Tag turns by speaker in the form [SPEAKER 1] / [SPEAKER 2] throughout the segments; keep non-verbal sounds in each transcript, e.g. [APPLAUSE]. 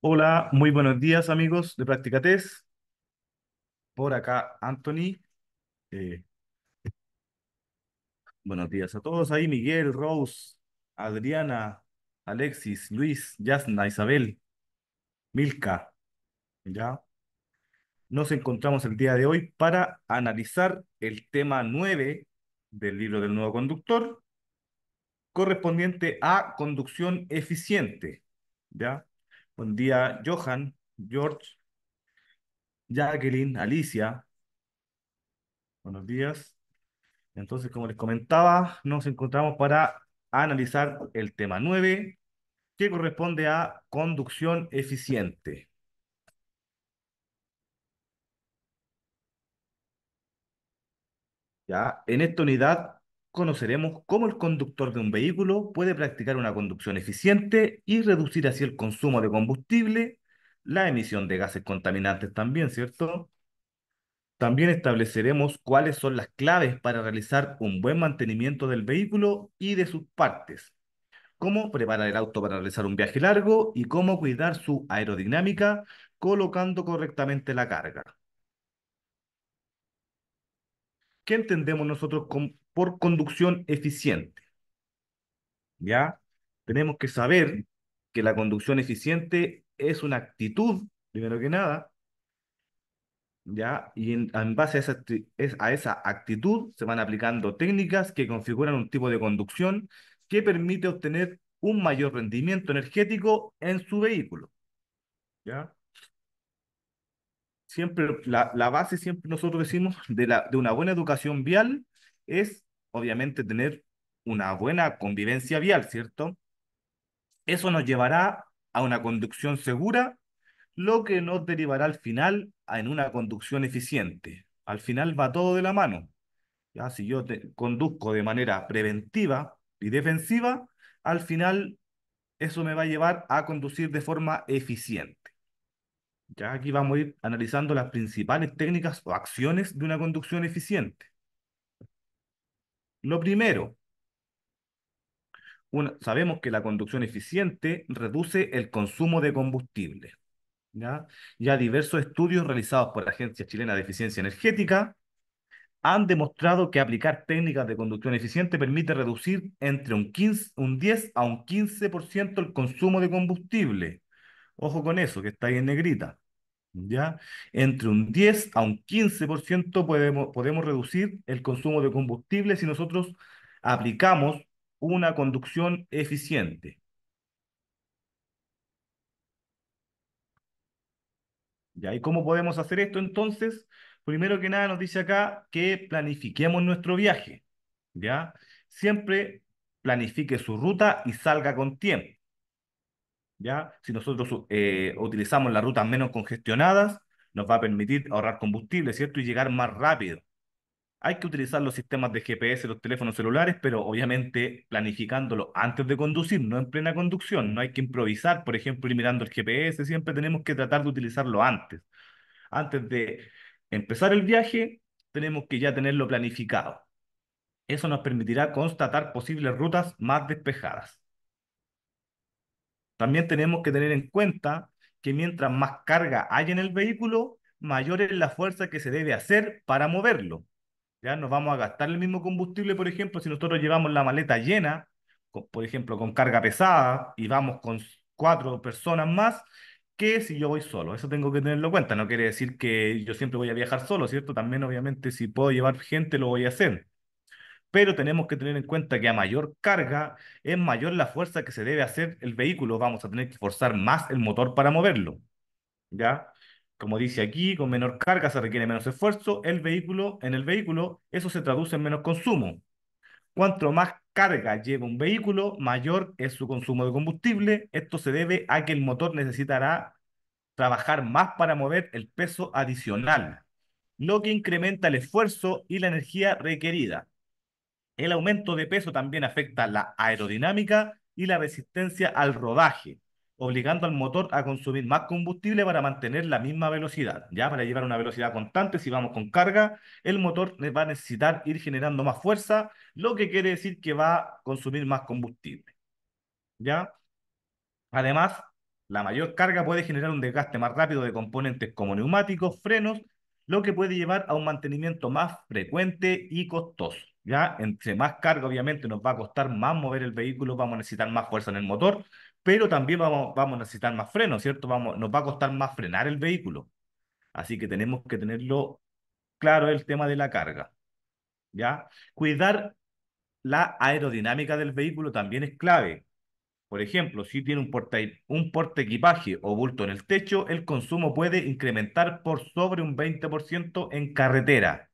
[SPEAKER 1] Hola, muy buenos días amigos de Práctica Test. Por acá Anthony. Eh, buenos días a todos ahí, Miguel, Rose, Adriana, Alexis, Luis, Yasna, Isabel, Milka. ¿Ya? Nos encontramos el día de hoy para analizar el tema 9 del libro del nuevo conductor, correspondiente a conducción eficiente. ¿Ya? Buen día, Johan, George, Jacqueline, Alicia. Buenos días. Entonces, como les comentaba, nos encontramos para analizar el tema 9, que corresponde a conducción eficiente. Ya, en esta unidad conoceremos cómo el conductor de un vehículo puede practicar una conducción eficiente y reducir así el consumo de combustible, la emisión de gases contaminantes también, ¿cierto? También estableceremos cuáles son las claves para realizar un buen mantenimiento del vehículo y de sus partes, cómo preparar el auto para realizar un viaje largo y cómo cuidar su aerodinámica colocando correctamente la carga. ¿Qué entendemos nosotros por conducción eficiente? ¿Ya? Tenemos que saber que la conducción eficiente es una actitud, primero que nada, ¿ya? Y en, base a esa, a esa actitud se van aplicando técnicas que configuran un tipo de conducción que permite obtener un mayor rendimiento energético en su vehículo. ¿Ya? siempre, la, base siempre nosotros decimos de, la, de una buena educación vial es obviamente tener una buena convivencia vial, ¿cierto? Eso nos llevará a una conducción segura, lo que nos derivará al final en una conducción eficiente. Al final va todo de la mano. Ya, si yo conduzco de manera preventiva y defensiva, al final eso me va a llevar a conducir de forma eficiente. Ya aquí vamos a ir analizando las principales técnicas o acciones de una conducción eficiente. Lo primero, sabemos que la conducción eficiente reduce el consumo de combustible. ¿ya? ya diversos estudios realizados por la Agencia Chilena de Eficiencia Energética han demostrado que aplicar técnicas de conducción eficiente permite reducir entre un, un 10 a un 15% el consumo de combustible. Ojo con eso, que está ahí en negrita. ¿Ya? Entre un 10 a un 15% podemos, podemos reducir el consumo de combustible si nosotros aplicamos una conducción eficiente. ¿Ya? ¿Y cómo podemos hacer esto entonces? Primero que nada nos dice acá que planifiquemos nuestro viaje. ¿Ya? Siempre planifique su ruta y salga con tiempo. Si nosotros eh, utilizamos las rutas menos congestionadas, nos va a permitir ahorrar combustible, ¿cierto? Y llegar más rápido. Hay que utilizar los sistemas de GPS, los teléfonos celulares, pero obviamente planificándolo antes de conducir, no en plena conducción. No hay que improvisar, por ejemplo, eliminando el GPS. Siempre tenemos que tratar de utilizarlo antes. Antes de empezar el viaje, tenemos que ya tenerlo planificado. Eso nos permitirá constatar posibles rutas más despejadas. También tenemos que tener en cuenta que mientras más carga hay en el vehículo, mayor es la fuerza que se debe hacer para moverlo. Ya nos vamos a gastar el mismo combustible, por ejemplo, si nosotros llevamos la maleta llena, por ejemplo, con carga pesada y vamos con cuatro personas más, que si yo voy solo. Eso tengo que tenerlo en cuenta. No quiere decir que yo siempre voy a viajar solo, ¿cierto? También, obviamente, si puedo llevar gente, lo voy a hacer pero tenemos que tener en cuenta que a mayor carga es mayor la fuerza que se debe hacer el vehículo, vamos a tener que forzar más el motor para moverlo. ¿Ya? Como dice aquí, con menor carga se requiere menos esfuerzo, el vehículo, en el vehículo eso se traduce en menos consumo. Cuanto más carga lleva un vehículo, mayor es su consumo de combustible. Esto se debe a que el motor necesitará trabajar más para mover el peso adicional, lo que incrementa el esfuerzo y la energía requerida. El aumento de peso también afecta la aerodinámica y la resistencia al rodaje, obligando al motor a consumir más combustible para mantener la misma velocidad. Ya para llevar una velocidad constante, si vamos con carga, el motor va a necesitar ir generando más fuerza, lo que quiere decir que va a consumir más combustible. ¿Ya? Además, la mayor carga puede generar un desgaste más rápido de componentes como neumáticos, frenos, lo que puede llevar a un mantenimiento más frecuente y costoso. ¿ya? Entre más carga, obviamente, nos va a costar más mover el vehículo, vamos a necesitar más fuerza en el motor, pero también vamos, vamos a necesitar más freno, ¿cierto? Vamos, nos va a costar más frenar el vehículo. Así que tenemos que tenerlo claro el tema de la carga, ¿ya? Cuidar la aerodinámica del vehículo también es clave. Por ejemplo, si tiene un porte, un porte equipaje o bulto en el techo, el consumo puede incrementar por sobre un 20% en carretera.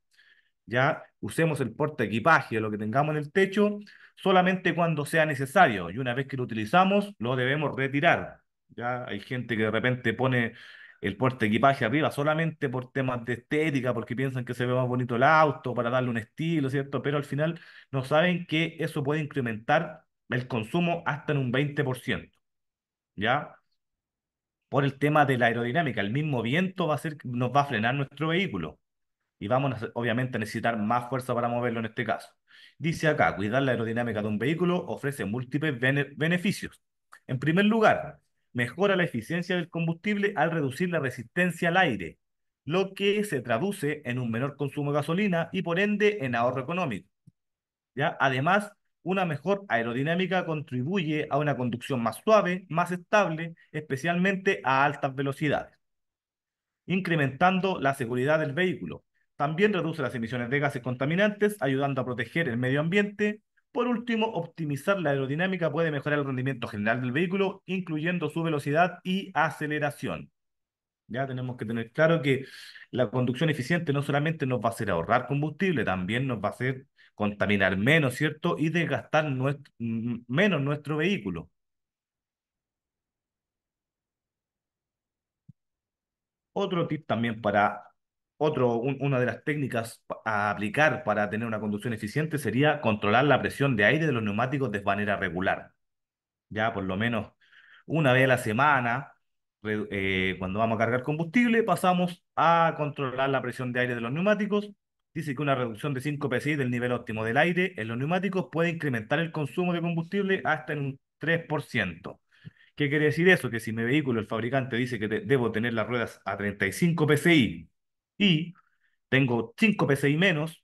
[SPEAKER 1] ¿ya? Usemos el porta equipaje, lo que tengamos en el techo, solamente cuando sea necesario. Y una vez que lo utilizamos, lo debemos retirar. ¿ya? Hay gente que de repente pone el porta equipaje arriba solamente por temas de estética, porque piensan que se ve más bonito el auto, para darle un estilo, ¿cierto? Pero al final no saben que eso puede incrementar el consumo hasta en un 20%. ¿Ya? Por el tema de la aerodinámica, el mismo viento va a ser, nos va a frenar nuestro vehículo y vamos obviamente a necesitar más fuerza para moverlo en este caso. Dice acá, cuidar la aerodinámica de un vehículo ofrece múltiples beneficios. En primer lugar, mejora la eficiencia del combustible al reducir la resistencia al aire, lo que se traduce en un menor consumo de gasolina y por ende en ahorro económico. ¿Ya? Además, una mejor aerodinámica contribuye a una conducción más suave, más estable, especialmente a altas velocidades, incrementando la seguridad del vehículo. También reduce las emisiones de gases contaminantes, ayudando a proteger el medio ambiente. Por último, optimizar la aerodinámica puede mejorar el rendimiento general del vehículo, incluyendo su velocidad y aceleración. Ya tenemos que tener claro que la conducción eficiente no solamente nos va a hacer ahorrar combustible, también nos va a hacer contaminar menos, ¿cierto? Y desgastar menos nuestro vehículo. Otro tip también para otro, una de las técnicas a aplicar para tener una conducción eficiente sería controlar la presión de aire de los neumáticos de manera regular. Ya por lo menos una vez a la semana, eh, cuando vamos a cargar combustible, pasamos a controlar la presión de aire de los neumáticos. Dice que una reducción de 5 psi del nivel óptimo del aire en los neumáticos puede incrementar el consumo de combustible hasta en un 3%. ¿Qué quiere decir eso? Que si mi vehículo, el fabricante, dice que debo tener las ruedas a 35 psi y tengo 5 PCI menos,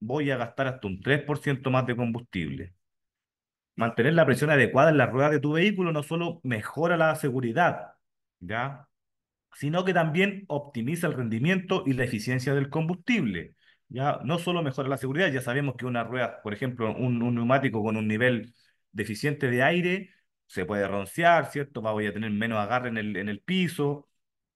[SPEAKER 1] voy a gastar hasta un 3% más de combustible. Mantener la presión adecuada en la rueda de tu vehículo no solo mejora la seguridad, ¿ya? sino que también optimiza el rendimiento y la eficiencia del combustible. ¿ya? No solo mejora la seguridad, ya sabemos que una rueda, por ejemplo, un, neumático con un nivel deficiente de aire se puede roncear, ¿cierto? Voy a tener menos agarre en el, en el piso,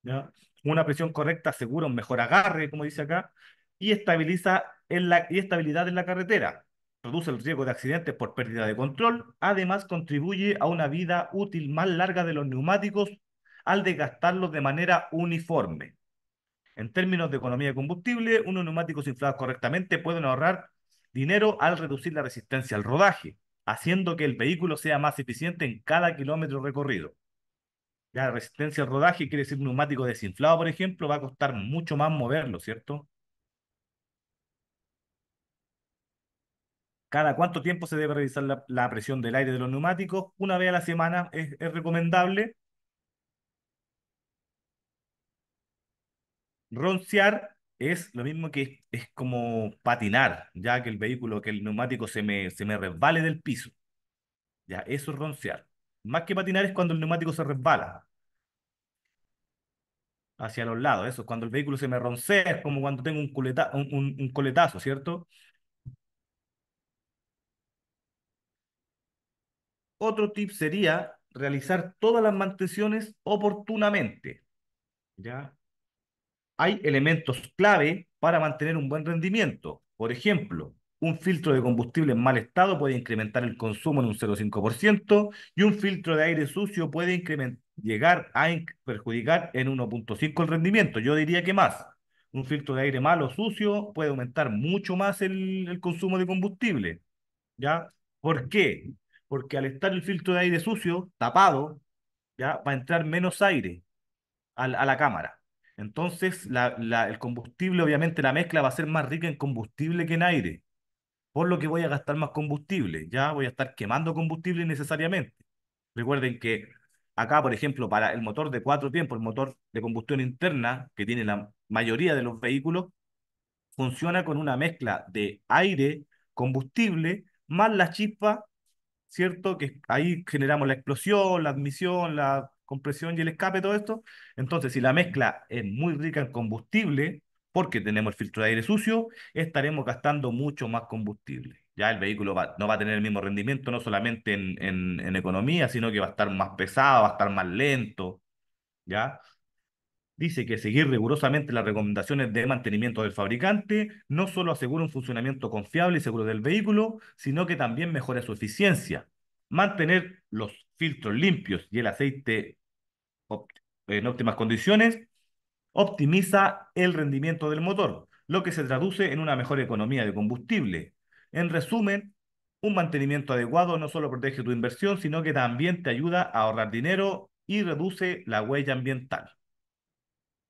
[SPEAKER 1] ¿ya? una presión correcta asegura un mejor agarre, como dice acá, y, estabiliza la, y estabilidad en la carretera. Reduce el riesgo de accidentes por pérdida de control. Además, contribuye a una vida útil más larga de los neumáticos al desgastarlos de manera uniforme. En términos de economía de combustible, unos neumáticos inflados correctamente pueden ahorrar dinero al reducir la resistencia al rodaje, haciendo que el vehículo sea más eficiente en cada kilómetro recorrido. La resistencia al rodaje quiere decir neumático desinflado, por ejemplo, va a costar mucho más moverlo, ¿cierto? ¿Cada cuánto tiempo se debe revisar la, presión del aire de los neumáticos? Una vez a la semana es, recomendable. Roncear es lo mismo que es como patinar, ya que el vehículo, que el neumático se me, se me resbale del piso. Ya, eso es roncear. Más que patinar es cuando el neumático se resbala hacia los lados. Eso cuando el vehículo se me roncea, es como cuando tengo un, coletazo, ¿cierto? Otro tip sería realizar todas las mantenciones oportunamente. ¿Ya? Hay elementos clave para mantener un buen rendimiento. Por ejemplo, un filtro de combustible en mal estado puede incrementar el consumo en un 0,5% y un filtro de aire sucio puede incrementar llegar a perjudicar en 1.5 el rendimiento. Yo diría que más. Un filtro de aire malo, sucio, puede aumentar mucho más el, consumo de combustible. ¿Ya? ¿Por qué? Porque al estar el filtro de aire sucio, tapado, ¿ya? va a entrar menos aire a, la cámara. Entonces, la, el combustible, obviamente, la mezcla va a ser más rica en combustible que en aire. Por lo que voy a gastar más combustible. Ya voy a estar quemando combustible necesariamente Recuerden que Acá, por ejemplo, para el motor de cuatro tiempos, el motor de combustión interna, que tiene la mayoría de los vehículos, funciona con una mezcla de aire, combustible, más la chispa, ¿cierto? Que ahí generamos la explosión, la admisión, la compresión y el escape, todo esto. Entonces, si la mezcla es muy rica en combustible, porque tenemos el filtro de aire sucio, estaremos gastando mucho más combustible ya el vehículo no va a tener el mismo rendimiento, no solamente en, en, economía, sino que va a estar más pesado, va a estar más lento, ¿ya? Dice que seguir rigurosamente las recomendaciones de mantenimiento del fabricante no solo asegura un funcionamiento confiable y seguro del vehículo, sino que también mejora su eficiencia. Mantener los filtros limpios y el aceite en óptimas condiciones optimiza el rendimiento del motor, lo que se traduce en una mejor economía de combustible, en resumen, un mantenimiento adecuado no solo protege tu inversión, sino que también te ayuda a ahorrar dinero y reduce la huella ambiental.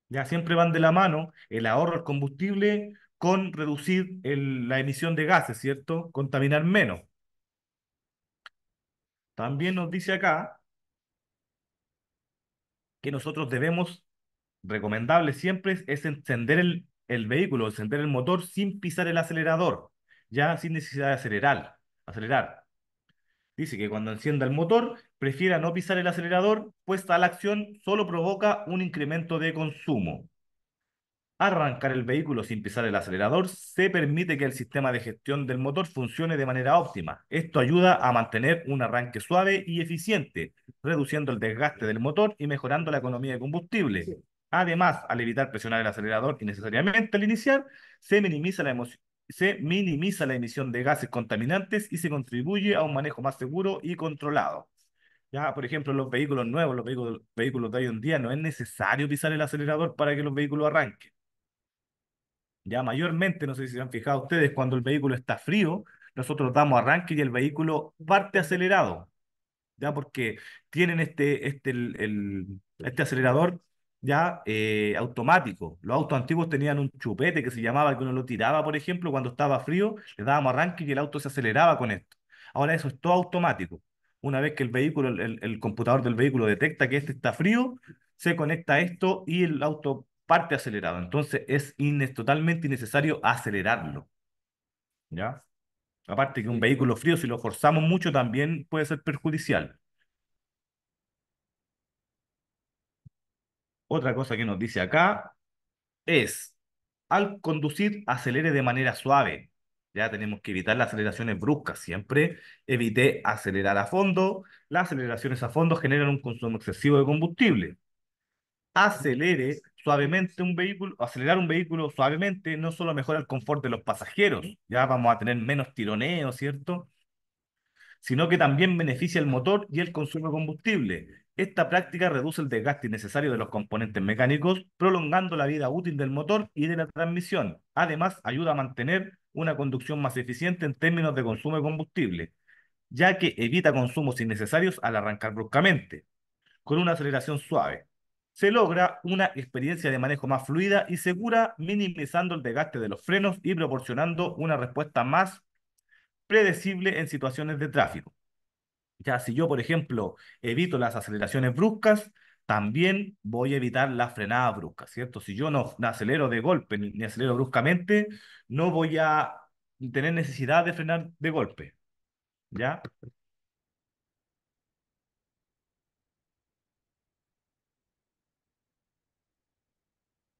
[SPEAKER 1] Ya siempre van de la mano el ahorro al combustible con reducir la emisión de gases, ¿cierto? Contaminar menos. También nos dice acá que nosotros debemos, recomendable siempre, es encender el, el vehículo, encender el motor sin pisar el acelerador ya sin necesidad de acelerar. acelerar. Dice que cuando encienda el motor, prefiera no pisar el acelerador, pues tal acción solo provoca un incremento de consumo. Arrancar el vehículo sin pisar el acelerador se permite que el sistema de gestión del motor funcione de manera óptima. Esto ayuda a mantener un arranque suave y eficiente, reduciendo el desgaste del motor y mejorando la economía de combustible. Además, al evitar presionar el acelerador innecesariamente al iniciar, se minimiza la, se minimiza la emisión de gases contaminantes y se contribuye a un manejo más seguro y controlado. Ya, por ejemplo, los vehículos nuevos, los vehículos, de hoy en día, no es necesario pisar el acelerador para que los vehículos arranquen. Ya mayormente, no sé si se han fijado ustedes, cuando el vehículo está frío, nosotros damos arranque y el vehículo parte acelerado. Ya porque tienen este, este, este acelerador ya eh, automático Los autos antiguos tenían un chupete que se llamaba, que uno lo tiraba, por ejemplo, cuando estaba frío, le dábamos arranque y el auto se aceleraba con esto. Ahora eso es todo automático. Una vez que el vehículo, el, computador del vehículo detecta que este está frío, se conecta a esto y el auto parte acelerado. Entonces es totalmente innecesario acelerarlo. ¿Ya? Aparte que un vehículo frío, si lo forzamos mucho, también puede ser perjudicial. Otra cosa que nos dice acá es, al conducir, acelere de manera suave. Ya tenemos que evitar las aceleraciones bruscas. Siempre evite acelerar a fondo. Las aceleraciones a fondo generan un consumo excesivo de combustible. Acelere suavemente un vehículo, acelerar un vehículo suavemente no solo mejora el confort de los pasajeros, ya vamos a tener menos tironeo, ¿cierto? Sino que también beneficia el motor y el consumo de combustible. Esta práctica reduce el desgaste innecesario de los componentes mecánicos, prolongando la vida útil del motor y de la transmisión. Además, ayuda a mantener una conducción más eficiente en términos de consumo de combustible, ya que evita consumos innecesarios al arrancar bruscamente, con una aceleración suave. Se logra una experiencia de manejo más fluida y segura, minimizando el desgaste de los frenos y proporcionando una respuesta más predecible en situaciones de tráfico. Ya si yo, por ejemplo, evito las aceleraciones bruscas, también voy a evitar las frenadas bruscas, ¿cierto? Si yo no acelero de golpe ni, acelero bruscamente, no voy a tener necesidad de frenar de golpe, ¿ya?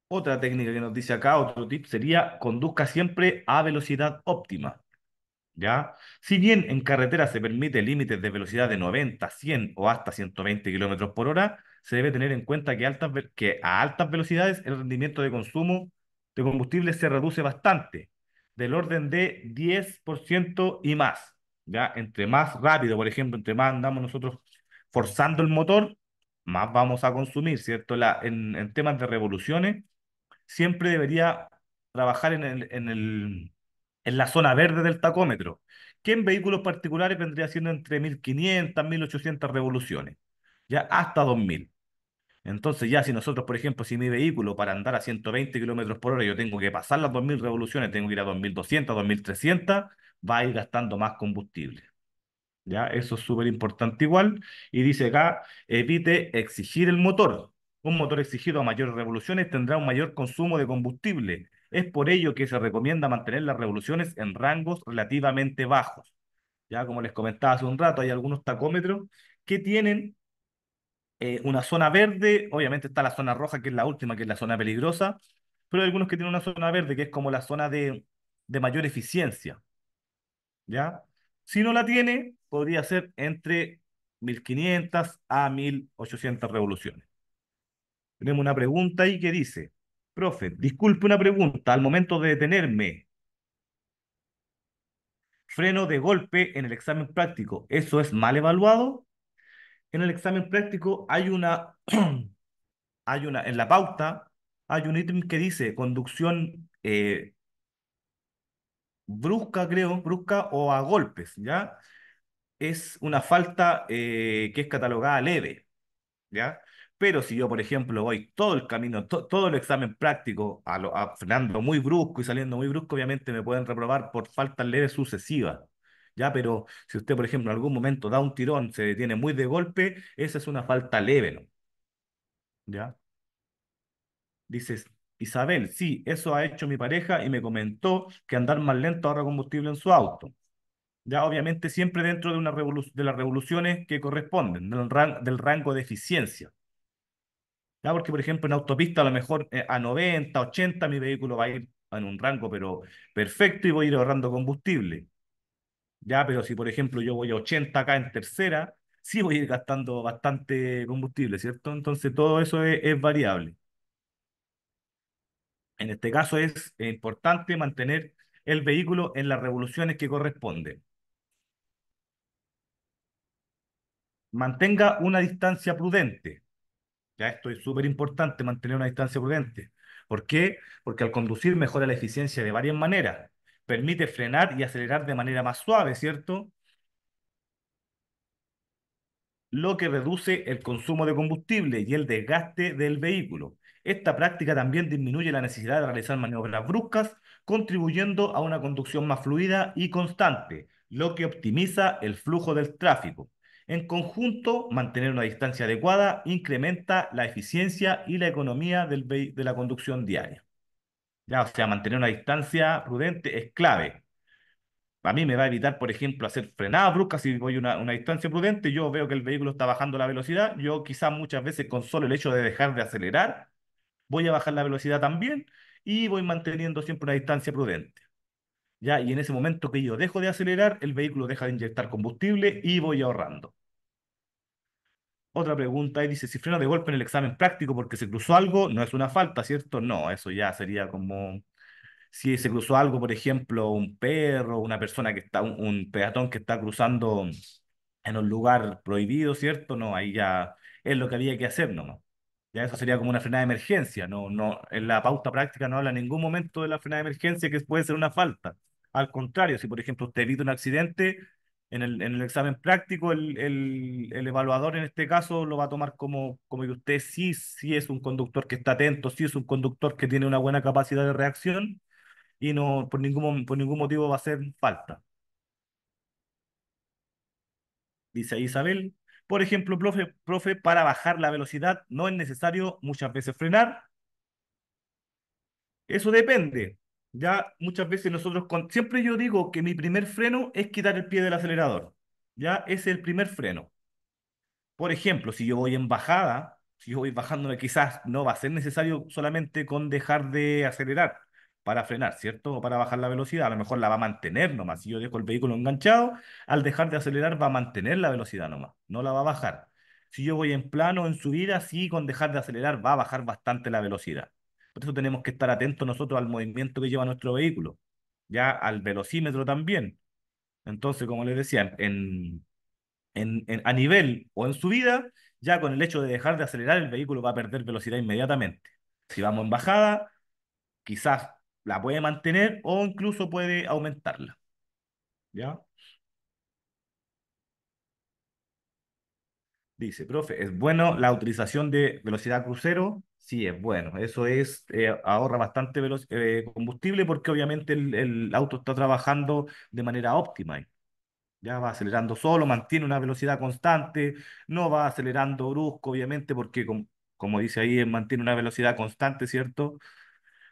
[SPEAKER 1] Otra técnica que nos dice acá, otro tip, sería conduzca siempre a velocidad óptima. ¿Ya? Si bien en carretera se permite límites de velocidad de 90, 100 o hasta 120 kilómetros por hora, se debe tener en cuenta que, a altas velocidades el rendimiento de consumo de combustible se reduce bastante, del orden de 10% y más. ¿ya? Entre más rápido, por ejemplo, entre más andamos nosotros forzando el motor, más vamos a consumir, ¿cierto? en, temas de revoluciones, siempre debería trabajar en el en la zona verde del tacómetro, que en vehículos particulares vendría siendo entre 1500, 1800 revoluciones, ya hasta 2000. Entonces ya si nosotros, por ejemplo, si mi vehículo para andar a 120 kilómetros por hora yo tengo que pasar las 2000 revoluciones, tengo que ir a 2200, 2300, va a ir gastando más combustible. ¿Ya? Eso es súper importante igual. Y dice acá, evite exigir el motor. Un motor exigido a mayores revoluciones tendrá un mayor consumo de combustible, es por ello que se recomienda mantener las revoluciones en rangos relativamente bajos. Ya como les comentaba hace un rato, hay algunos tacómetros que tienen eh, una zona verde, obviamente está la zona roja, que es la última, que es la zona peligrosa, pero hay algunos que tienen una zona verde, que es como la zona de, mayor eficiencia. ¿Ya? Si no la tiene, podría ser entre 1500 a 1800 revoluciones. Tenemos una pregunta ahí que dice, Profe, disculpe una pregunta al momento de detenerme. Freno de golpe en el examen práctico, ¿eso es mal evaluado? En el examen práctico hay una, [CLEARS THROAT] hay una, en la pauta hay un ítem que dice conducción eh, brusca, creo, brusca o a golpes, ¿ya? Es una falta eh, que es catalogada leve, ¿ya? Pero si yo, por ejemplo, voy todo el camino, todo el examen práctico, a, frenando muy brusco y saliendo muy brusco, obviamente me pueden reprobar por faltas leves sucesivas. Ya, pero si usted, por ejemplo, en algún momento da un tirón, se detiene muy de golpe, esa es una falta leve, ¿Ya? Dices, Isabel, sí, eso ha hecho mi pareja y me comentó que andar más lento ahorra combustible en su auto. Ya, obviamente, siempre dentro de, una de las revoluciones que corresponden, del rango de eficiencia. Porque, por ejemplo, en autopista a lo mejor eh, a 90, 80 mi vehículo va a ir en un rango, pero perfecto y voy a ir ahorrando combustible. Ya, pero si, por ejemplo, yo voy a 80 acá en tercera, sí voy a ir gastando bastante combustible, ¿cierto? Entonces, todo eso es variable. En este caso es importante mantener el vehículo en las revoluciones que corresponden. Mantenga una distancia prudente. Ya esto es súper importante, mantener una distancia prudente. ¿Por qué? Porque al conducir mejora la eficiencia de varias maneras. Permite frenar y acelerar de manera más suave, ¿cierto? Lo que reduce el consumo de combustible y el desgaste del vehículo. Esta práctica también disminuye la necesidad de realizar maniobras bruscas, contribuyendo a una conducción más fluida y constante, lo que optimiza el flujo del tráfico. En conjunto, mantener una distancia adecuada incrementa la eficiencia y la economía de la conducción diaria. Ya, o sea, mantener una distancia prudente es clave. A mí me va a evitar, por ejemplo, hacer frenadas bruscas si voy a una, distancia prudente. Yo veo que el vehículo está bajando la velocidad. Yo quizás muchas veces con solo el hecho de dejar de acelerar, voy a bajar la velocidad también y voy manteniendo siempre una distancia prudente. Y en ese momento que yo dejo de acelerar, el vehículo deja de inyectar combustible y voy ahorrando. Otra pregunta, y dice, si frena de golpe en el examen práctico porque se cruzó algo, no es una falta, ¿cierto? No, eso ya sería como si se cruzó algo, por ejemplo, un perro, una persona que está, un, peatón que está cruzando en un lugar prohibido, ¿cierto? No, ahí ya es lo que había que hacer nomás. Ya eso sería como una frenada de emergencia. No, no, en la pauta práctica no habla en ningún momento de la frenada de emergencia que puede ser una falta. Al contrario, si por ejemplo usted evita un accidente, en el, en el examen práctico el, evaluador en este caso lo va a tomar como, como que usted sí, sí es un conductor que está atento, sí es un conductor que tiene una buena capacidad de reacción y no por ningún, por ningún motivo va a ser falta. Dice Isabel, por ejemplo, profe, profe, para bajar la velocidad no es necesario muchas veces frenar. Eso depende. Ya muchas veces nosotros, siempre yo digo que mi primer freno es quitar el pie del acelerador. Ya es el primer freno. Por ejemplo, si yo voy en bajada, si yo voy bajando, quizás no va a ser necesario solamente con dejar de acelerar para frenar, ¿cierto? O para bajar la velocidad. A lo mejor la va a mantener nomás. Si yo dejo el vehículo enganchado, al dejar de acelerar va a mantener la velocidad nomás, no la va a bajar. Si yo voy en plano, en subida, sí, con dejar de acelerar va a bajar bastante la velocidad. Por eso tenemos que estar atentos nosotros al movimiento que lleva nuestro vehículo, ya al velocímetro también. Entonces, como les decía, en, a nivel o en subida, ya con el hecho de dejar de acelerar, el vehículo va a perder velocidad inmediatamente. Si vamos en bajada, quizás la puede mantener o incluso puede aumentarla. ¿Ya? Dice, profe, ¿es bueno la utilización de velocidad crucero? Sí, es bueno. Eso es, eh, ahorra bastante eh, combustible porque obviamente el, auto está trabajando de manera óptima. Ya va acelerando solo, mantiene una velocidad constante, no va acelerando brusco, obviamente, porque como dice ahí, mantiene una velocidad constante, ¿cierto?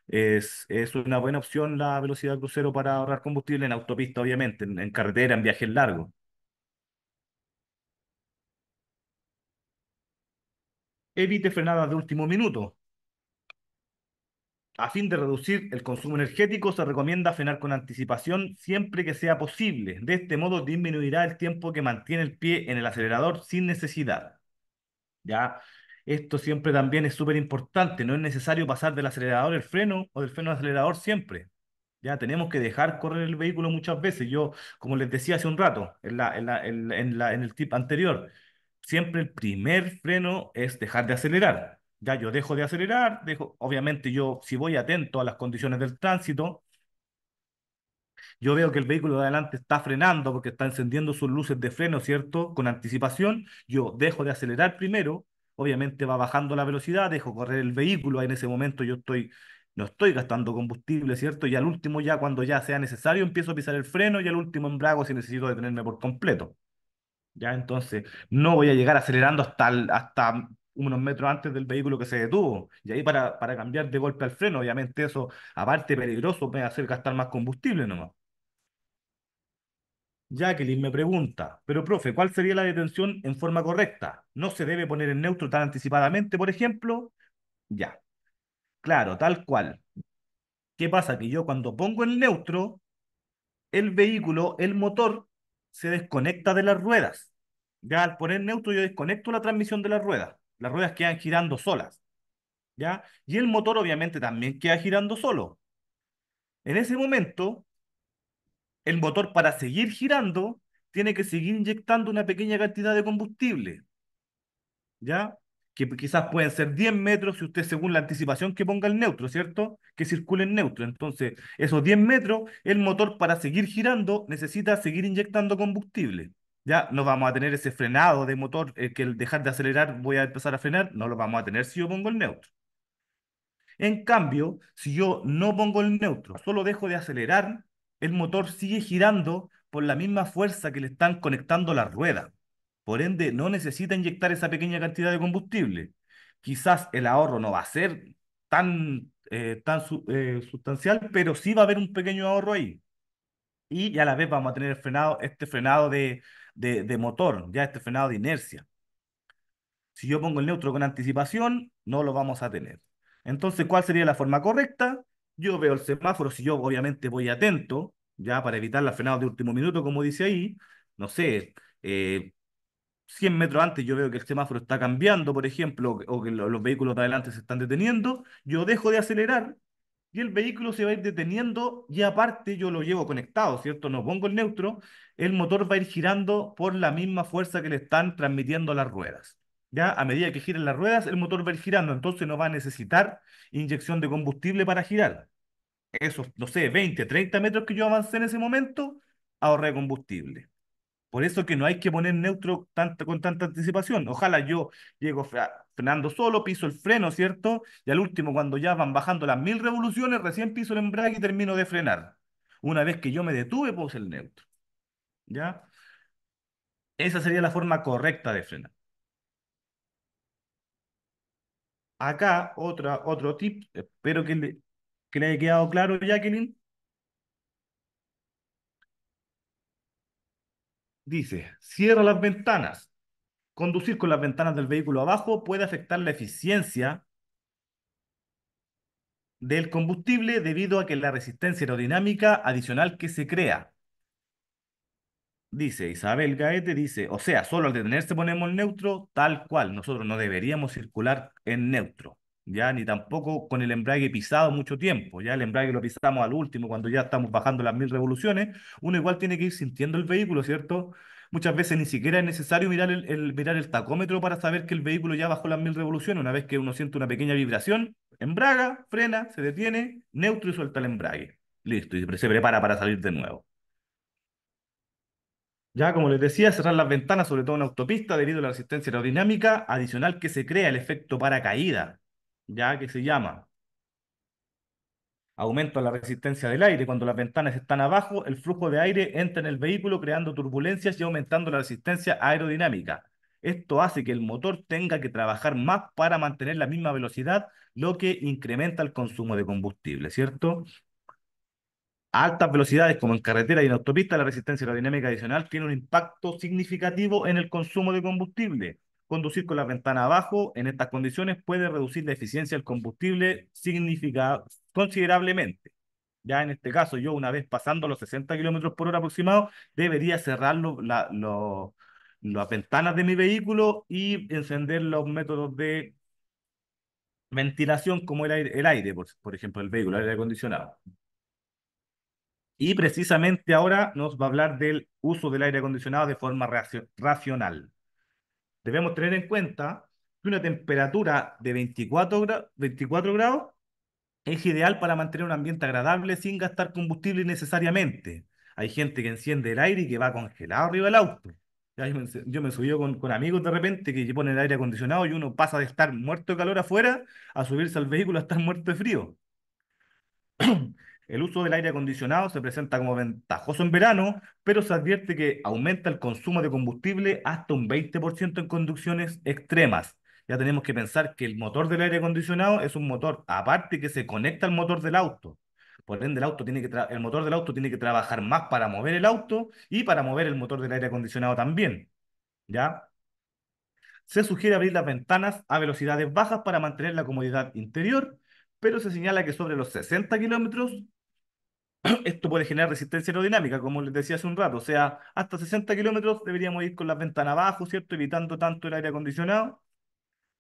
[SPEAKER 1] Es, una buena opción la velocidad de crucero para ahorrar combustible en autopista, obviamente, en, en carretera, en viajes largos. Evite frenadas de último minuto. A fin de reducir el consumo energético, se recomienda frenar con anticipación siempre que sea posible. De este modo disminuirá el tiempo que mantiene el pie en el acelerador sin necesidad. Ya esto siempre también es súper importante, no es necesario pasar del acelerador al freno o del freno al acelerador siempre. Ya tenemos que dejar correr el vehículo muchas veces. Yo, como les decía hace un rato, en, la, en, la, en, el tip anterior, siempre el primer freno es dejar de acelerar. Ya yo dejo de acelerar, dejo, obviamente yo si voy atento a las condiciones del tránsito, yo veo que el vehículo de adelante está frenando porque está encendiendo sus luces de freno, ¿cierto? Con anticipación, yo dejo de acelerar primero obviamente va bajando la velocidad, dejo correr el vehículo, ahí en ese momento yo estoy, no estoy gastando combustible, ¿cierto? Y al último ya cuando ya sea necesario empiezo a pisar el freno y al último embrago si necesito detenerme por completo. Ya entonces no voy a llegar acelerando hasta, hasta unos metros antes del vehículo que se detuvo. Y ahí para, para cambiar de golpe al freno, obviamente eso, aparte peligroso, me hacer gastar más combustible nomás. Jacqueline me pregunta, pero profe, ¿cuál sería la detención en forma correcta? ¿No se debe poner en neutro tan anticipadamente, por ejemplo? Ya. Claro, tal cual. ¿Qué pasa? Que yo cuando pongo el neutro, el vehículo, el motor, se desconecta de las ruedas. Ya al poner neutro yo desconecto la transmisión de las ruedas. Las ruedas quedan girando solas. ¿Ya? Y el motor obviamente también queda girando solo. En ese momento, el motor para seguir girando tiene que seguir inyectando una pequeña cantidad de combustible. ¿Ya? Que quizás pueden ser 10 metros si usted, según la anticipación que ponga el neutro, ¿cierto? Que circule el neutro. Entonces, esos 10 metros, el motor para seguir girando necesita seguir inyectando combustible. Ya no vamos a tener ese frenado de motor, eh, que el dejar de acelerar voy a empezar a frenar, no lo vamos a tener si yo pongo el neutro. En cambio, si yo no pongo el neutro, solo dejo de acelerar, el motor sigue girando por la misma fuerza que le están conectando las ruedas. Por ende, no necesita inyectar esa pequeña cantidad de combustible. Quizás el ahorro no va a ser tan, eh, tan eh, sustancial, pero sí va a haber un pequeño ahorro ahí. Y a la vez vamos a tener frenado, este frenado de, de motor, ya este frenado de inercia. Si yo pongo el neutro con anticipación, no lo vamos a tener. Entonces, ¿cuál sería la forma correcta? Yo veo el semáforo, si yo obviamente voy atento, ya para evitar la frenadas de último minuto, como dice ahí, no sé, 100 eh, metros antes yo veo que el semáforo está cambiando, por ejemplo, o que los vehículos de adelante se están deteniendo, yo dejo de acelerar y el vehículo se va a ir deteniendo y aparte yo lo llevo conectado, ¿cierto? No pongo el neutro, el motor va a ir girando por la misma fuerza que le están transmitiendo las ruedas. ¿ya? A medida que giran las ruedas, el motor va a ir girando, entonces no va a necesitar inyección de combustible para girar. Esos, no sé, 20, 30 metros que yo avancé en ese momento, ahorré combustible. Por eso que no hay que poner neutro tanto, con tanta anticipación. Ojalá yo llego frenando solo, piso el freno, ¿cierto? Y al último, cuando ya van bajando las mil revoluciones, recién piso el embrague y termino de frenar. Una vez que yo me detuve, puse el neutro. ¿Ya? Esa sería la forma correcta de frenar. Acá, otro tip, espero que le, que le haya quedado claro, Jacqueline. Dice, cierra las ventanas. Conducir con las ventanas del vehículo abajo puede afectar la eficiencia del combustible debido a que la resistencia aerodinámica adicional que se crea dice Isabel Gaete, dice, o sea, solo al detenerse ponemos el neutro tal cual, nosotros no deberíamos circular en neutro, ya ni tampoco con el embrague pisado mucho tiempo, ya el embrague lo pisamos al último cuando ya estamos bajando las mil revoluciones, uno igual tiene que ir sintiendo el vehículo, ¿cierto? Muchas veces ni siquiera es necesario mirar el, mirar el tacómetro para saber que el vehículo ya bajó las mil revoluciones. Una vez que uno siente una pequeña vibración, embraga, frena, se detiene, neutro y suelta el embrague. Listo, y se prepara para salir de nuevo. Ya, como les decía, cerrar las ventanas, sobre todo en autopista, debido a la resistencia aerodinámica adicional que se crea, el efecto paracaída, ya que se llama. Aumenta la resistencia del aire. Cuando las ventanas están abajo, el flujo de aire entra en el vehículo creando turbulencias y aumentando la resistencia aerodinámica. Esto hace que el motor tenga que trabajar más para mantener la misma velocidad, lo que incrementa el consumo de combustible, ¿cierto? A altas velocidades, como en carretera y en autopista, la resistencia aerodinámica adicional tiene un impacto significativo en el consumo de combustible. Conducir con la ventana abajo en estas condiciones puede reducir la eficiencia del combustible considerablemente. Ya en este caso, yo una vez pasando los 60 kilómetros por hora aproximado, debería cerrar las ventanas de mi vehículo y encender los métodos de ventilación como el aire, el aire por, por ejemplo, el vehículo, aire acondicionado. Y precisamente ahora nos va a hablar del uso del aire acondicionado de forma racional. Debemos tener en cuenta que una temperatura de 24, grados es ideal para mantener un ambiente agradable sin gastar combustible necesariamente Hay gente que enciende el aire y que va congelado arriba del auto. Yo me, subió subí con, con, amigos de repente que ponen el aire acondicionado y uno pasa de estar muerto de calor afuera a subirse al vehículo a estar muerto de frío. [CLEARS THROAT] El uso del aire acondicionado se presenta como ventajoso en verano, pero se advierte que aumenta el consumo de combustible hasta un 20% en conducciones extremas. Ya tenemos que pensar que el motor del aire acondicionado es un motor aparte que se conecta al motor del auto. Por ende, el, auto tiene que el motor del auto tiene que trabajar más para mover el auto y para mover el motor del aire acondicionado también. ¿Ya? Se sugiere abrir las ventanas a velocidades bajas para mantener la comodidad interior pero se señala que sobre los 60 kilómetros [CLEARS THROAT] esto puede generar resistencia aerodinámica, como les decía hace un rato, o sea, hasta 60 kilómetros deberíamos ir con las ventanas abajo, ¿cierto? Evitando tanto el aire acondicionado,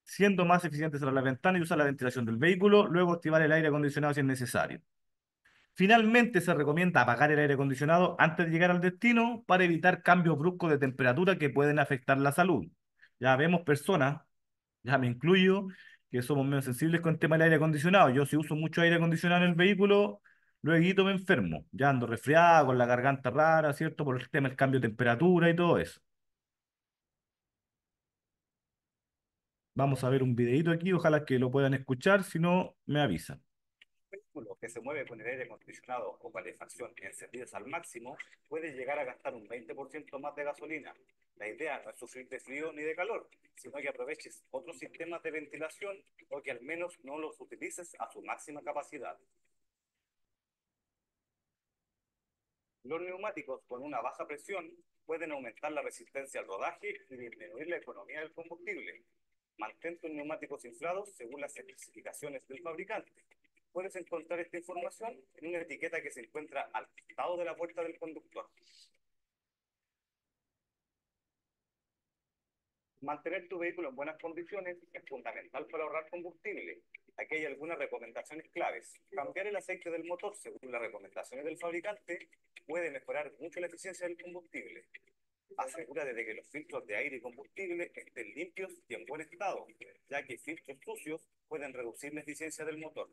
[SPEAKER 1] siendo más eficientes cerrar las ventanas y usar la ventilación del vehículo, luego activar el aire acondicionado si es necesario. Finalmente, se recomienda apagar el aire acondicionado antes de llegar al destino para evitar cambios bruscos de temperatura que pueden afectar la salud. Ya vemos personas, ya me incluyo, que somos menos sensibles con el tema del aire acondicionado. Yo si uso mucho aire acondicionado en el vehículo, luego me enfermo. Ya ando resfriado, con la garganta rara, ¿cierto? Por el tema del cambio de temperatura y todo eso. Vamos a ver un videito aquí, ojalá que lo puedan escuchar, si no, me avisan. Un vehículo que se mueve con el aire acondicionado o calefacción encendidas al máximo puede llegar a gastar un 20% más de gasolina la idea no es sufrir de frío ni de calor, sino que aproveches otros sistemas de ventilación o que al menos no los utilices a su máxima capacidad. Los neumáticos con una baja presión pueden aumentar la resistencia al rodaje y disminuir la economía del combustible. Mantén tus neumáticos inflados según las especificaciones del fabricante. Puedes encontrar esta información en una etiqueta que se encuentra al lado de la puerta del conductor. mantener tu vehículo en buenas condiciones es fundamental para ahorrar combustible. Aquí hay algunas recomendaciones claves. Cambiar el aceite del motor según las recomendaciones del fabricante puede mejorar mucho la eficiencia del combustible. Asegúrate de que los filtros de aire y combustible estén limpios y en buen estado, ya que filtros sucios pueden reducir la eficiencia del motor.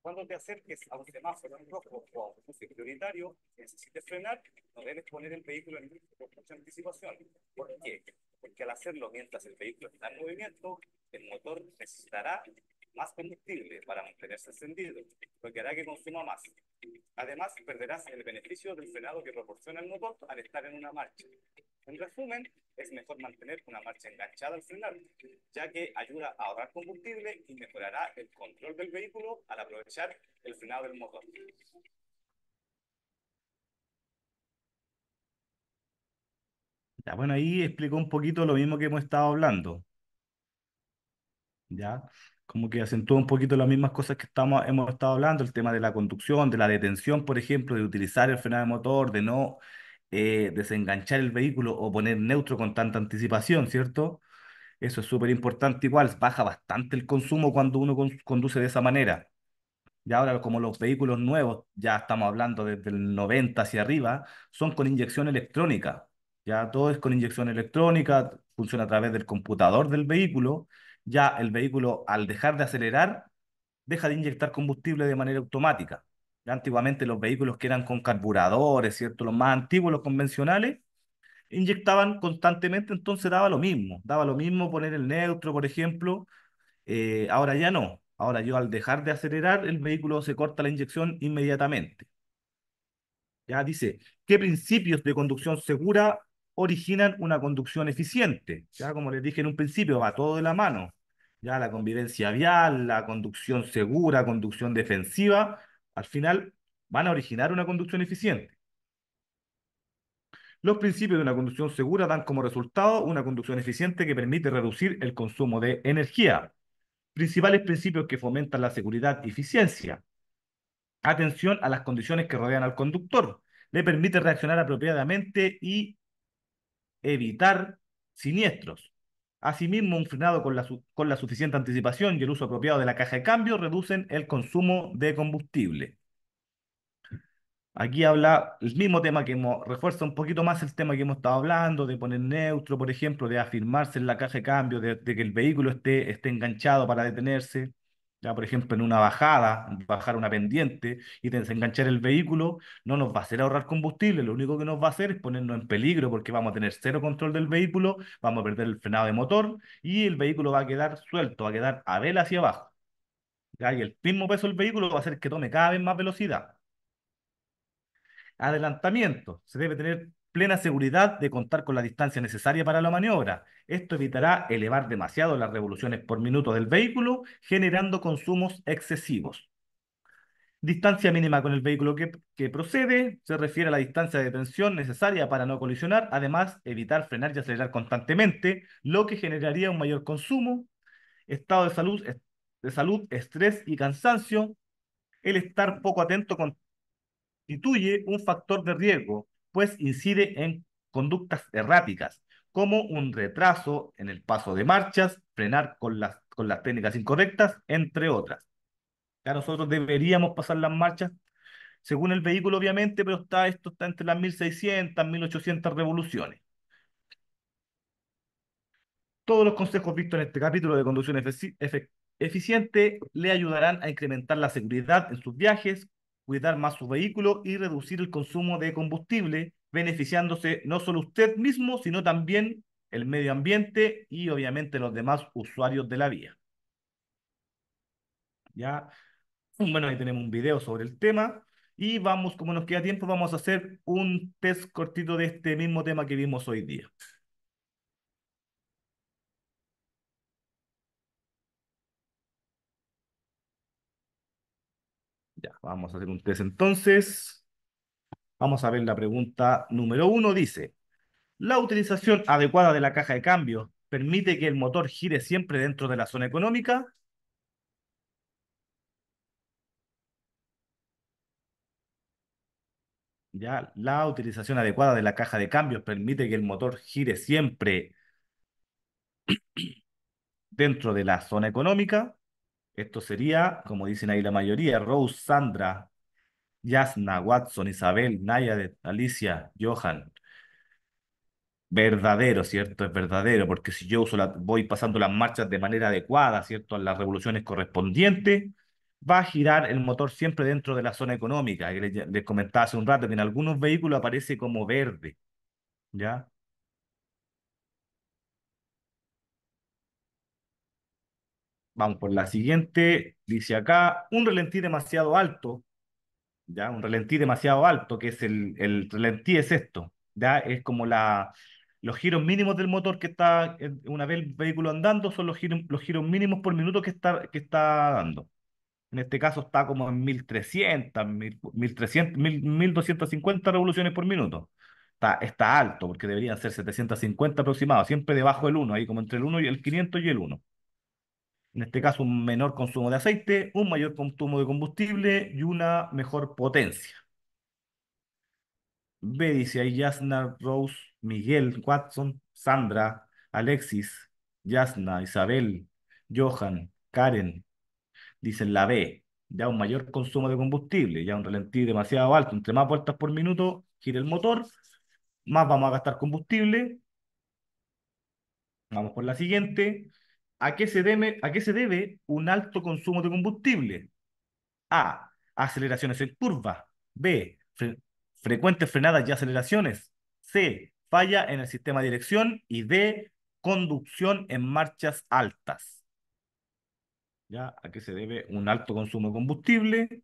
[SPEAKER 1] Cuando te acerques a un semáforo en rojo o a un unitario prioritario, necesites frenar, no debes poner el vehículo en mucha anticipación. ¿Por qué? Porque al hacerlo mientras el vehículo está en movimiento, el motor necesitará más combustible para mantenerse encendido, lo que hará que consuma más. Además, perderás el beneficio del frenado que proporciona el motor al estar en una marcha. En resumen, es mejor mantener una marcha enganchada al frenar, ya que ayuda a ahorrar combustible y mejorará el control del vehículo al aprovechar el frenado del motor. Ya, bueno, ahí explicó un poquito lo mismo que hemos estado hablando. ¿ya? Como que acentúa un poquito las mismas cosas que estamos, hemos estado hablando, el tema de la conducción, de la detención, por ejemplo, de utilizar el frenado de motor, de no eh, desenganchar el vehículo o poner neutro con tanta anticipación, ¿cierto? Eso es súper importante igual, baja bastante el consumo cuando uno conduce de esa manera. Y ahora como los vehículos nuevos, ya estamos hablando desde el 90 hacia arriba, son con inyección electrónica. Ya todo es con inyección electrónica, funciona a través del computador del vehículo. Ya el vehículo al dejar de acelerar, deja de inyectar combustible de manera automática. Antiguamente los vehículos que eran con carburadores, ¿cierto? Los más antiguos, los convencionales, inyectaban constantemente, entonces daba lo mismo. Daba lo mismo poner el neutro, por ejemplo. Eh, ahora ya no. Ahora yo al dejar de acelerar, el vehículo se corta la inyección inmediatamente. Ya dice, ¿qué principios de conducción segura originan una conducción eficiente? Ya como les dije en un principio, va todo de la mano. Ya la convivencia vial, la conducción segura, conducción defensiva, al final van a originar una conducción eficiente. Los principios de una conducción segura dan como resultado una conducción eficiente que permite reducir el consumo de energía. Principales principios que fomentan la seguridad y eficiencia. Atención a las condiciones que rodean al conductor. Le permite reaccionar apropiadamente y evitar siniestros. Asimismo, un frenado con la, suficiente anticipación y el uso apropiado de la caja de cambio reducen el consumo de combustible. Aquí habla el mismo tema que hemos, refuerza un poquito más el tema que hemos estado hablando, de poner neutro, por ejemplo, de afirmarse en la caja de cambio, de, que el vehículo esté enganchado para detenerse ya por ejemplo en una bajada, bajar una pendiente y desenganchar el vehículo, no nos va a hacer ahorrar combustible, lo único que nos va a hacer es ponernos en peligro porque vamos a tener cero control del vehículo, vamos a perder el frenado de motor y el vehículo va a quedar suelto, va a quedar a vela hacia abajo. Y el mismo peso del vehículo va a hacer que tome cada vez más velocidad. Adelantamiento. Se debe tener plena seguridad de contar con la distancia necesaria para la maniobra. Esto evitará elevar demasiado las revoluciones por minuto del vehículo, generando consumos excesivos. Distancia mínima con el vehículo que, procede, se refiere a la distancia de tensión necesaria para no colisionar, además evitar frenar y acelerar constantemente, lo que generaría un mayor consumo, estado de salud, de salud estrés y cansancio. El estar poco atento constituye un factor de riesgo, pues incide en conductas erráticas, como un retraso en el paso de marchas, frenar con las, con las técnicas incorrectas, entre otras. Ya nosotros deberíamos pasar las marchas según el vehículo, obviamente, pero está, esto está entre las 1600, 1800 revoluciones. Todos los consejos vistos en este capítulo de conducción eficiente le ayudarán a incrementar la seguridad en sus viajes, cuidar más su vehículo y reducir el consumo de combustible, beneficiándose no solo usted mismo, sino también el medio ambiente y obviamente los demás usuarios de la vía. Ya, bueno, ahí tenemos un video sobre el tema y vamos, como nos queda tiempo, vamos a hacer un test cortito de este mismo tema que vimos hoy día. Ya, vamos a hacer un test entonces. Vamos a ver la pregunta número uno. Dice, la utilización adecuada de la caja de cambios permite que el motor gire siempre dentro de la zona económica. Ya, la utilización adecuada de la caja de cambios permite que el motor gire siempre [CLEARS THROAT] dentro de la zona económica. Esto sería, como dicen ahí la mayoría, Rose, Sandra, Yasna, Watson, Isabel, Naya, Alicia, Johan. Verdadero, ¿cierto? Es verdadero, porque si yo uso la, voy pasando las marchas de manera adecuada, ¿cierto? A las revoluciones correspondientes, va a girar el motor siempre dentro de la zona económica. Les, les comentaba hace un rato que en algunos vehículos aparece como verde, ¿ya? Vamos por la siguiente. Dice acá, un relentí demasiado alto. Ya, un relentí demasiado alto, que es el, el relentí es esto. Ya, es como la, los giros mínimos del motor que está, una vez el vehículo andando, son los giros, los giros mínimos por minuto que está, que está dando. En este caso está como en 1300, 1300 1250 revoluciones por minuto. Está, está alto, porque deberían ser 750 aproximados, siempre debajo del 1, ahí como entre el 1 y el 500 y el 1 en este caso un menor consumo de aceite, un mayor consumo de combustible y una mejor potencia. B dice ahí Yasna, Rose, Miguel, Watson, Sandra, Alexis, Yasna, Isabel, Johan, Karen. Dicen la B, ya un mayor consumo de combustible, ya un ralentí demasiado alto, entre más vueltas por minuto gira el motor, más vamos a gastar combustible. Vamos por la siguiente. ¿A qué se debe, un alto consumo de combustible? A. Aceleraciones en curva. B. frecuentes frenadas y aceleraciones. C. Falla en el sistema de dirección. Y D. Conducción en marchas altas. ¿Ya? ¿A qué se debe un alto consumo de combustible?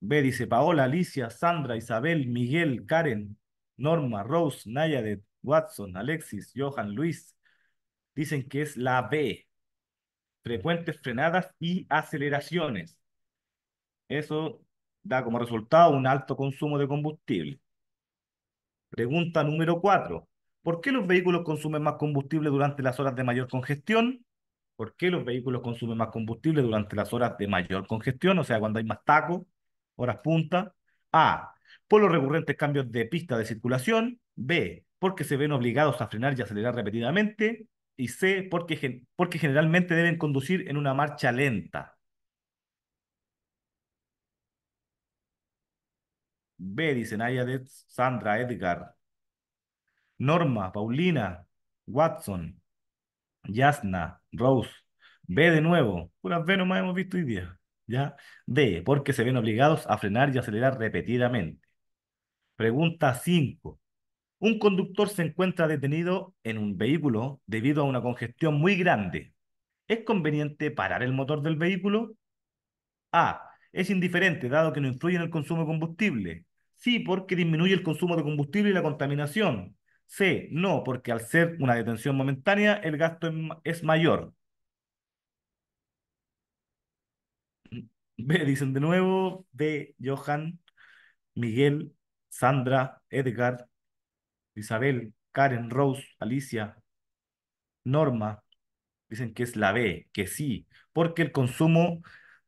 [SPEAKER 1] B dice Paola, Alicia, Sandra, Isabel, Miguel, Karen, Norma, Rose, Nayadet, Watson, Alexis, Johan, Luis, dicen que es la B, frecuentes frenadas y aceleraciones. Eso da como resultado un alto consumo de combustible. Pregunta número cuatro ¿Por qué los vehículos consumen más combustible durante las horas de mayor congestión? ¿Por qué los vehículos consumen más combustible durante las horas de mayor congestión? O sea, cuando hay más tacos, horas punta. A. Por los recurrentes cambios de pista de circulación. B. Porque se ven obligados a frenar y acelerar repetidamente y C, porque, porque generalmente deben conducir en una marcha lenta. B, dicen Naya Sandra, Edgar, Norma, Paulina, Watson, Yasna, Rose. B de nuevo, puras B nomás hemos visto hoy día. ¿Ya? D, porque se ven obligados a frenar y acelerar repetidamente. Pregunta 5. Un conductor se encuentra detenido en un vehículo debido a una congestión muy grande. ¿Es conveniente parar el motor del vehículo? A. Es indiferente, dado que no influye en el consumo de combustible. Sí, porque disminuye el consumo de combustible y la contaminación. C. No, porque al ser una detención momentánea, el gasto es mayor. B. Dicen de nuevo, B. Johan, Miguel, Sandra, Edgar, Isabel, Karen, Rose, Alicia, Norma, dicen que es la B, que sí, porque el consumo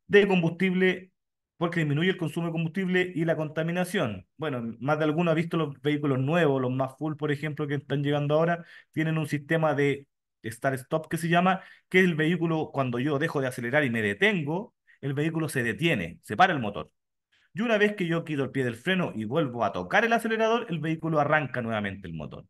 [SPEAKER 1] de combustible, porque disminuye el consumo de combustible y la contaminación. Bueno, más de alguno ha visto los vehículos nuevos, los más full, por ejemplo, que están llegando ahora, tienen un sistema de start-stop que se llama, que el vehículo, cuando yo dejo de acelerar y me detengo, el vehículo se detiene, se para el motor. Y una vez que yo quito el pie del freno y vuelvo a tocar el acelerador, el vehículo arranca nuevamente el motor.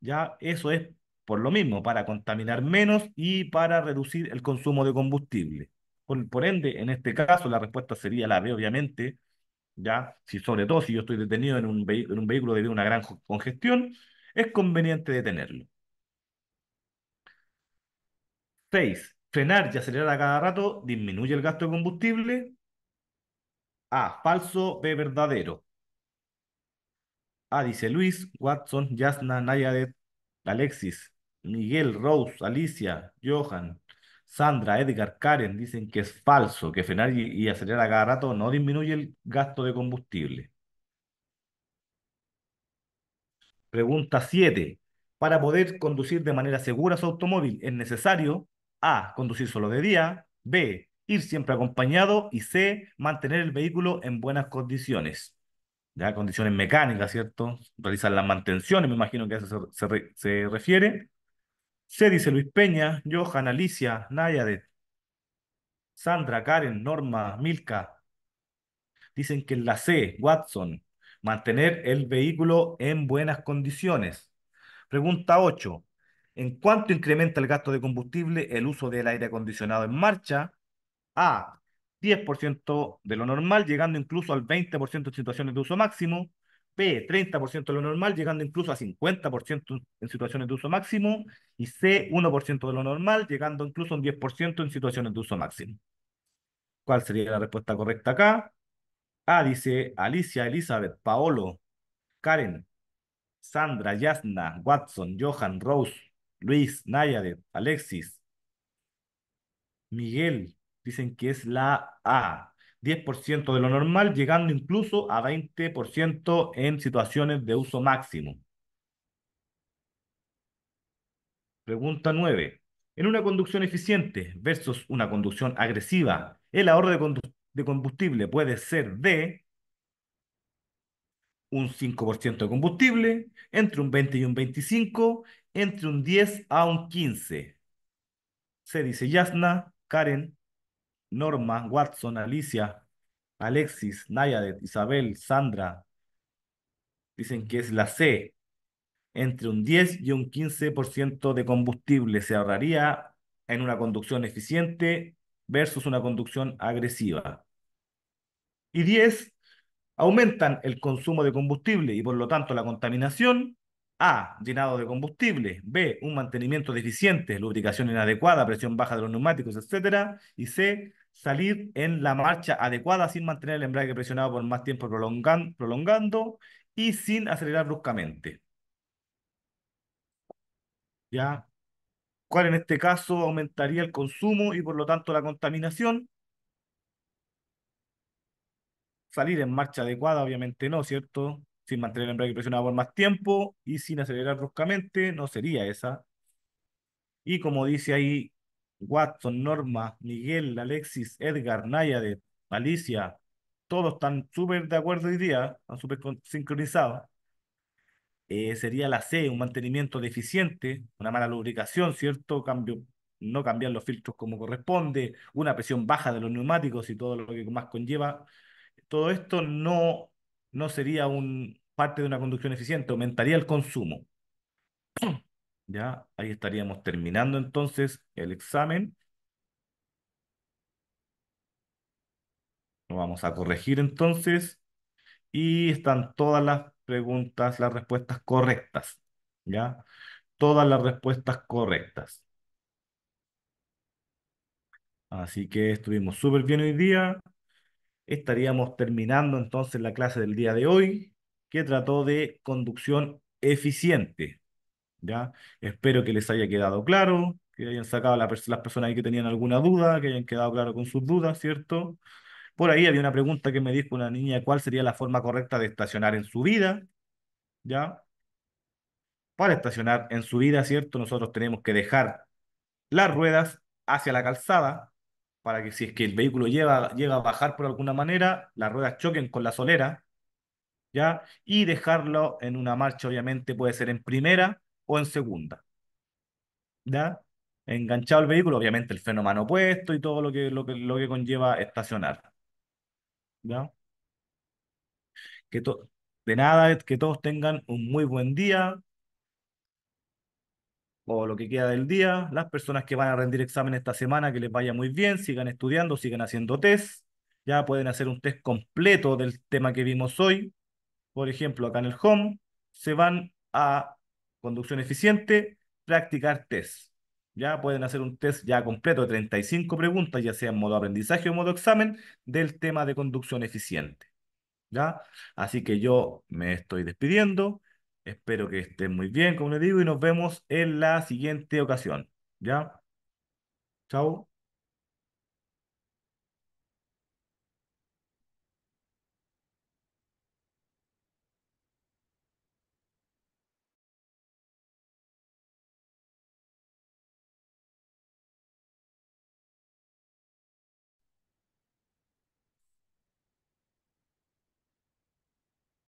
[SPEAKER 1] Ya eso es por lo mismo, para contaminar menos y para reducir el consumo de combustible. Por, ende, en este caso, la respuesta sería la B, obviamente, ya, si sobre todo si yo estoy detenido en un, vehículo debido a una gran congestión, es conveniente detenerlo. 6. Frenar y acelerar a cada rato disminuye el gasto de combustible. A. Falso. B. Verdadero. A. Dice Luis, Watson, Yasna, Nayadet, Alexis, Miguel, Rose, Alicia, Johan, Sandra, Edgar, Karen dicen que es falso, que frenar y, y acelerar a cada rato no disminuye el gasto de combustible. Pregunta 7. Para poder conducir de manera segura su automóvil es necesario A. Conducir solo de día. B ir siempre acompañado y C, mantener el vehículo en buenas condiciones. Ya, condiciones mecánicas, ¿cierto? Realizar las mantenciones, me imagino que a eso se, se, refiere. C, dice Luis Peña, Johan, Alicia, Nayadet, Sandra, Karen, Norma, Milka. Dicen que la C, Watson, mantener el vehículo en buenas condiciones. Pregunta 8. ¿En cuánto incrementa el gasto de combustible el uso del aire acondicionado en marcha? a 10% de lo normal, llegando incluso al 20% en situaciones de uso máximo, B, 30% de lo normal, llegando incluso a 50% en situaciones de uso máximo, y C, 1% de lo normal, llegando incluso a un 10% en situaciones de uso máximo. ¿Cuál sería la respuesta correcta acá? A dice Alicia, Elizabeth, Paolo, Karen, Sandra, Yasna, Watson, Johan, Rose, Luis, Nayade, Alexis, Miguel, dicen que es la A, 10% de lo normal, llegando incluso a 20% en situaciones de uso máximo. Pregunta 9. En una conducción eficiente versus una conducción agresiva, el ahorro de, combustible puede ser de un 5% de combustible, entre un 20 y un 25, entre un 10 a un 15. Se dice Yasna, Karen, Norma, Watson, Alicia, Alexis, Nayadet, Isabel, Sandra. Dicen que es la C. Entre un 10 y un 15% de combustible se ahorraría en una conducción eficiente versus una conducción agresiva. Y 10, aumentan el consumo de combustible y por lo tanto la contaminación a. Llenado de combustible. B. Un mantenimiento deficiente, lubricación inadecuada, presión baja de los neumáticos, etc. Y C. Salir en la marcha adecuada sin mantener el embrague presionado por más tiempo prolongando y sin acelerar bruscamente. ¿Ya? ¿Cuál en este caso aumentaría el consumo y por lo tanto la contaminación? Salir en marcha adecuada, obviamente no, ¿cierto? sin mantener el embrague presionado por más tiempo y sin acelerar bruscamente, no sería esa. Y como dice ahí Watson, Norma, Miguel, Alexis, Edgar, Nayade, Alicia, todos están súper de acuerdo hoy día, están súper sincronizados. Eh, sería la C, un mantenimiento deficiente, una mala lubricación, ¿cierto? Cambio, no cambiar los filtros como corresponde, una presión baja de los neumáticos y todo lo que más conlleva. Todo esto no no sería un, parte de una conducción eficiente, aumentaría el consumo. [CLEARS THROAT] Ya, ahí estaríamos terminando entonces el examen. Lo vamos a corregir entonces. Y están todas las preguntas, las respuestas correctas. ¿Ya? Todas las respuestas correctas. Así que estuvimos súper bien hoy día estaríamos terminando entonces la clase del día de hoy, que trató de conducción eficiente. ¿ya? Espero que les haya quedado claro, que hayan sacado las personas que tenían alguna duda, que hayan quedado claro con sus dudas, ¿cierto? Por ahí había una pregunta que me dijo una niña, ¿cuál sería la forma correcta de estacionar en su vida? ¿Ya? Para estacionar en su vida, ¿cierto? Nosotros tenemos que dejar las ruedas hacia la calzada, para que si es que el vehículo lleva, llega a bajar por alguna manera, las ruedas choquen con la solera, ¿ya? Y dejarlo en una marcha, obviamente, puede ser en primera o en segunda, ¿ya? Enganchado el vehículo, obviamente el freno mano puesto y todo lo que, lo lo que conlleva estacionar, ¿ya? Que de nada, que todos tengan un muy buen día, o lo que queda del día, las personas que van a rendir examen esta semana, que les vaya muy bien, sigan estudiando, sigan haciendo test, ya pueden hacer un test completo del tema que vimos hoy, por ejemplo, acá en el home, se van a conducción eficiente, practicar test. Ya pueden hacer un test ya completo de 35 preguntas, ya sea en modo aprendizaje o modo examen, del tema de conducción eficiente. ¿Ya? Así que yo me estoy despidiendo. Espero que estén muy bien, como les digo, y nos vemos en la siguiente ocasión. ¿Ya? Chao.